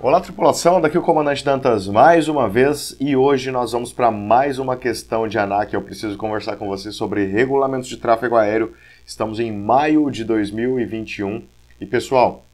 Olá, tripulação. Daqui o comandante Dantas mais uma vez e hoje nós vamos para mais uma questão de ANAC. Eu preciso conversar com vocês sobre regulamentos de tráfego aéreo. Estamos em maio de 2021 e, pessoal,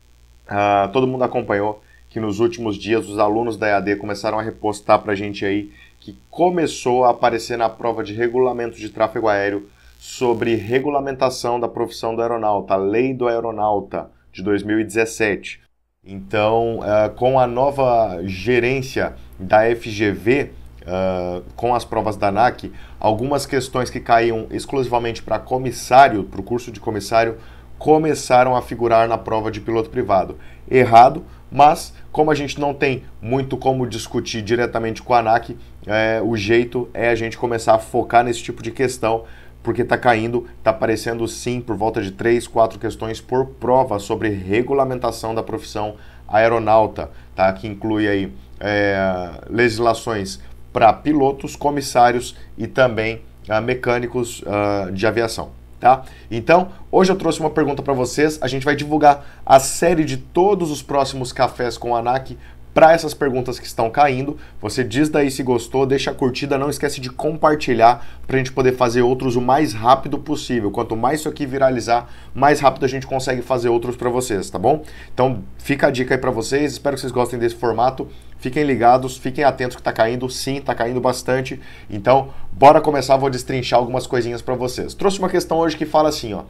uh, todo mundo acompanhou que nos últimos dias os alunos da EAD começaram a repostar para a gente aí que começou a aparecer na prova de regulamento de tráfego aéreo sobre regulamentação da profissão do aeronauta, a lei do aeronauta de 2017. Então, uh, com a nova gerência da FGV, uh, ah, com as provas da ANAC, algumas questões que caíam exclusivamente para comissário, para o curso de comissário, começaram a figurar na prova de piloto privado. Errado, mas como a gente não tem muito como discutir diretamente com a ANAC, é, eh, o jeito é a gente começar a focar nesse tipo de questão porque está caindo, está aparecendo sim por volta de 3, 4 questões por prova sobre regulamentação da profissão aeronauta, tá? que inclui aí é, legislações para pilotos, comissários e também ah, mecânicos ah, de aviação. Tá? Então, hoje eu trouxe uma pergunta para vocês. A gente vai divulgar a série de todos os próximos cafés com a ANAC para essas perguntas que estão caindo. Você diz daí se gostou, deixa a curtida, não esquece de compartilhar para a gente poder fazer outros o mais rápido possível. Quanto mais isso aqui viralizar, mais rápido a gente consegue fazer outros para vocês, tá bom? Então fica a dica aí para vocês, espero que vocês gostem desse formato. Fiquem ligados, fiquem atentos que está caindo, sim, está caindo bastante. Então, bora começar, vou destrinchar algumas coisinhas para vocês. Trouxe uma questão hoje que fala assim, ó: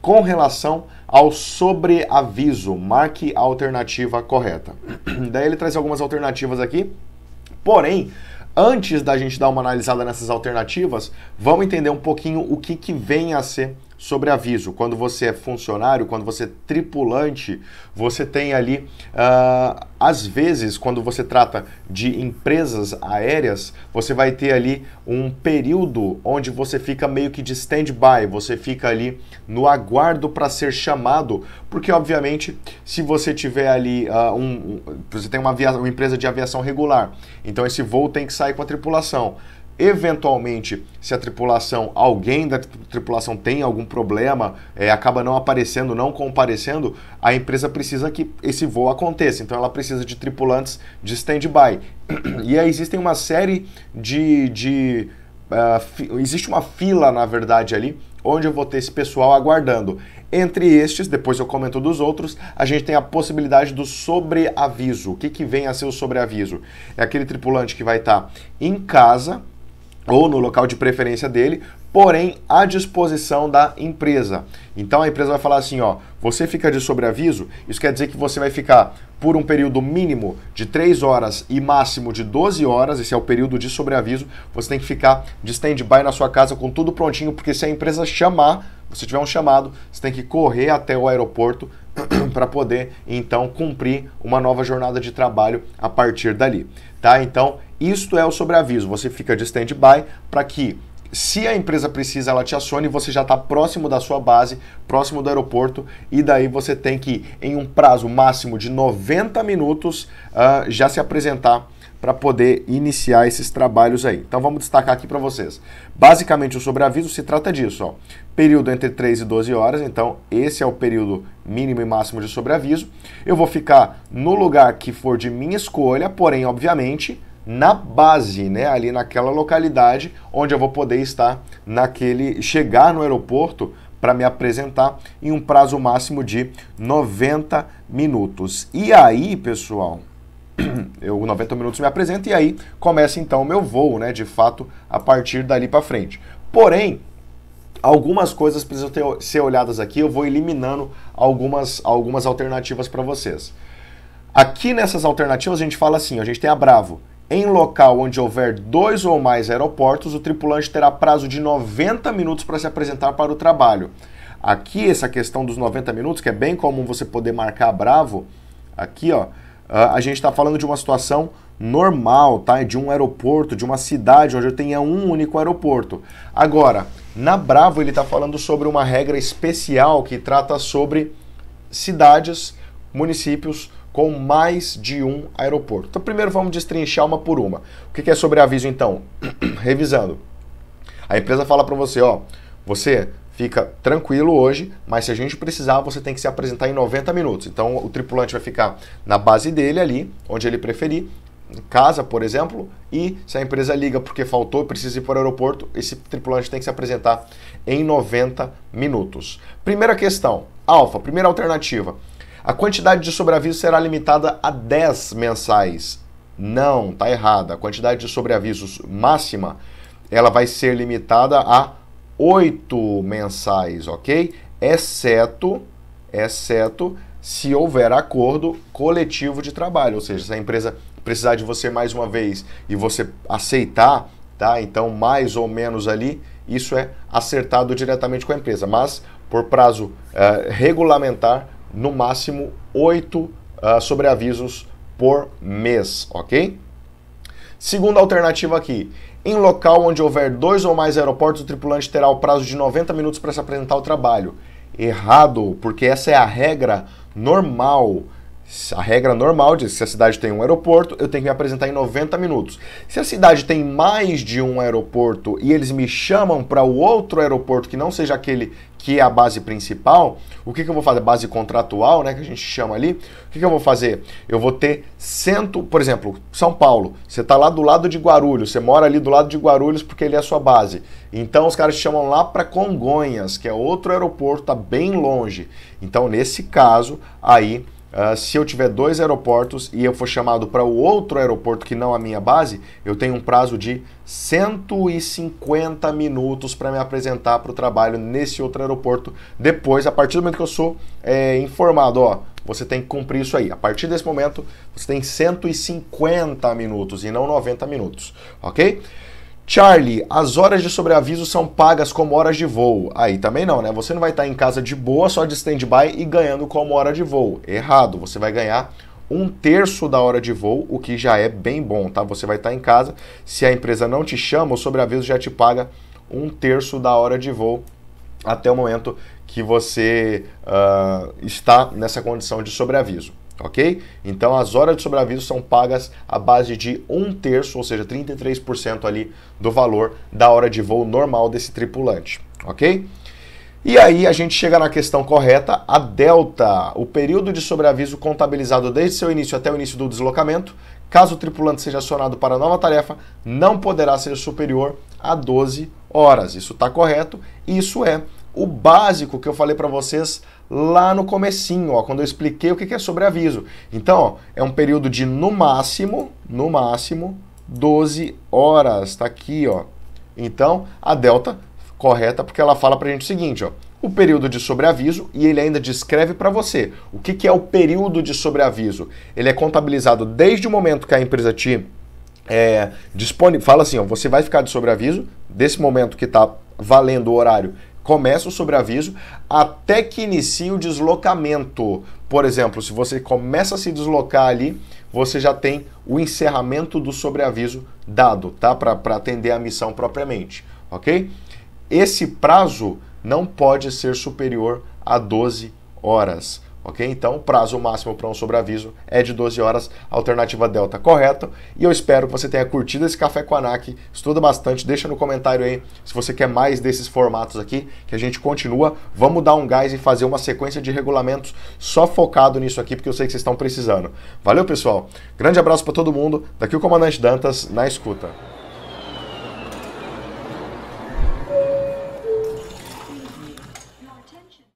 com relação ao sobreaviso. Marque a alternativa correta. Daí ele traz algumas alternativas aqui, porém, antes da gente dar uma analisada nessas alternativas, vamos entender um pouquinho o que, que vem a ser sobre aviso. Quando você é funcionário, quando você é tripulante, você tem ali, uh, às vezes, quando você trata de empresas aéreas, você vai ter ali um período onde você fica meio que de stand-by, você fica ali no aguardo para ser chamado, porque, obviamente, se você tiver ali, uh, um, um, você tem uma, uma empresa de aviação regular, então esse voo tem que sair com a tripulação. Eventualmente, se a tripulação, alguém da tripulação tem algum problema, é, acaba não aparecendo, não comparecendo, a empresa precisa que esse voo aconteça. Então, ela precisa de tripulantes de stand-by. E aí existem uma série de. de uh, existe uma fila, na verdade, ali, onde eu vou ter esse pessoal aguardando. Entre estes, depois eu comento dos outros, a gente tem a possibilidade do sobreaviso. O que, que vem a ser o sobreaviso? É aquele tripulante que vai estar tá em casa ou no local de preferência dele, porém à disposição da empresa. Então a empresa vai falar assim, ó, você fica de sobreaviso, isso quer dizer que você vai ficar por um período mínimo de 3 horas e máximo de 12 horas, esse é o período de sobreaviso, você tem que ficar de stand-by na sua casa com tudo prontinho, porque se a empresa chamar, você tiver um chamado, você tem que correr até o aeroporto para poder então cumprir uma nova jornada de trabalho a partir dali, tá? Então isto é o sobreaviso. Você fica de stand-by para que, se a empresa precisa, ela te acione, você já está próximo da sua base, próximo do aeroporto, e daí você tem que, em um prazo máximo de 90 minutos, uh, já se apresentar para poder iniciar esses trabalhos aí. Então vamos destacar aqui para vocês. Basicamente o sobreaviso se trata disso, ó. Período entre 3 e 12 horas, então esse é o período mínimo e máximo de sobreaviso. Eu vou ficar no lugar que for de minha escolha, porém, obviamente, na base, né, ali naquela localidade onde eu vou poder estar naquele chegar no aeroporto para me apresentar em um prazo máximo de 90 minutos. E aí, pessoal, eu 90 minutos me apresento e aí começa então o meu voo, né, de fato, a partir dali para frente. Porém, algumas coisas precisam ter, ser olhadas aqui, eu vou eliminando algumas, algumas alternativas para vocês. Aqui nessas alternativas a gente fala assim, a gente tem a Bravo, em local onde houver dois ou mais aeroportos, o tripulante terá prazo de 90 minutos para se apresentar para o trabalho. Aqui, essa questão dos 90 minutos, que é bem comum você poder marcar bravo, aqui, ó, ah, a gente está falando de uma situação normal, tá? De um aeroporto, de uma cidade onde eu tenha um único aeroporto. Agora, na Bravo ele está falando sobre uma regra especial que trata sobre cidades, municípios com mais de um aeroporto. Então, primeiro vamos destrinchar uma por uma. O que é sobre aviso, então? Revisando. A empresa fala para você, ó, você fica tranquilo hoje, mas se a gente precisar, você tem que se apresentar em 90 minutos. Então, o tripulante vai ficar na base dele ali, onde ele preferir, em casa, por exemplo, e se a empresa liga porque faltou precisa ir para o aeroporto, esse tripulante tem que se apresentar em 90 minutos. Primeira questão, alfa, primeira alternativa. A quantidade de sobreaviso será limitada a 10 mensais. Não, tá errada. A quantidade de sobreavisos máxima ela vai ser limitada a 8 mensais, ok? Exceto, exceto se houver acordo coletivo de trabalho, ou seja, se a empresa precisar de você mais uma vez e você aceitar, tá? Então, mais ou menos ali, isso é acertado diretamente com a empresa, mas por prazo uh, regulamentar no máximo oito uh, sobreavisos por mês, ok? Segunda alternativa aqui. Em local onde houver dois ou mais aeroportos, o tripulante terá o prazo de 90 minutos para se apresentar ao trabalho. Errado, porque essa é a regra normal a regra normal diz que se a cidade tem um aeroporto, eu tenho que me apresentar em 90 minutos. Se a cidade tem mais de um aeroporto e eles me chamam para o outro aeroporto que não seja aquele que é a base principal, o que, que eu vou fazer? Base contratual, né, que a gente chama ali. O que, que eu vou fazer? Eu vou ter cento, por exemplo, São Paulo. Você está lá do lado de Guarulhos, você mora ali do lado de Guarulhos porque ele é a sua base. Então os caras te chamam lá para Congonhas, que é outro aeroporto, tá bem longe. Então nesse caso aí Uh, se eu tiver dois aeroportos e eu for chamado para o outro aeroporto que não a minha base, eu tenho um prazo de 150 minutos para me apresentar para o trabalho nesse outro aeroporto. Depois, a partir do momento que eu sou é, informado, ó, você tem que cumprir isso aí. A partir desse momento, você tem 150 minutos e não 90 minutos, ok? Charlie, as horas de sobreaviso são pagas como horas de voo. Aí também não, né? Você não vai estar em casa de boa, só de stand-by e ganhando como hora de voo. Errado, você vai ganhar um terço da hora de voo, o que já é bem bom, tá? Você vai estar em casa, se a empresa não te chama, o sobreaviso já te paga um terço da hora de voo até o momento que você uh, está nessa condição de sobreaviso ok? Então as horas de sobreaviso são pagas à base de um terço, ou seja, 33% ali do valor da hora de voo normal desse tripulante, ok? E aí a gente chega na questão correta, a delta, o período de sobreaviso contabilizado desde seu início até o início do deslocamento, caso o tripulante seja acionado para nova tarefa, não poderá ser superior a 12 horas. Isso está correto, isso é o básico que eu falei para vocês lá no comecinho, ó, quando eu expliquei o que é sobreaviso. Então, ó, é um período de no máximo, no máximo 12 horas, está aqui, ó. Então, a delta correta porque ela fala pra gente o seguinte, ó. O período de sobreaviso e ele ainda descreve para você o que, que é o período de sobreaviso. Ele é contabilizado desde o momento que a empresa te é, dispone, fala assim, ó, você vai ficar de sobreaviso desse momento que está valendo o horário começa o sobreaviso até que inicie o deslocamento. Por exemplo, se você começa a se deslocar ali, você já tem o encerramento do sobreaviso dado, tá? Para atender a missão propriamente, ok? Esse prazo não pode ser superior a 12 horas. Ok? Então, o prazo máximo para um sobreaviso é de 12 horas, alternativa delta correto. E eu espero que você tenha curtido esse café com a ANAC. Estuda bastante, deixa no comentário aí se você quer mais desses formatos aqui, que a gente continua. Vamos dar um gás e fazer uma sequência de regulamentos só focado nisso aqui, porque eu sei que vocês estão precisando. Valeu, pessoal. Grande abraço para todo mundo. Daqui o comandante Dantas na escuta.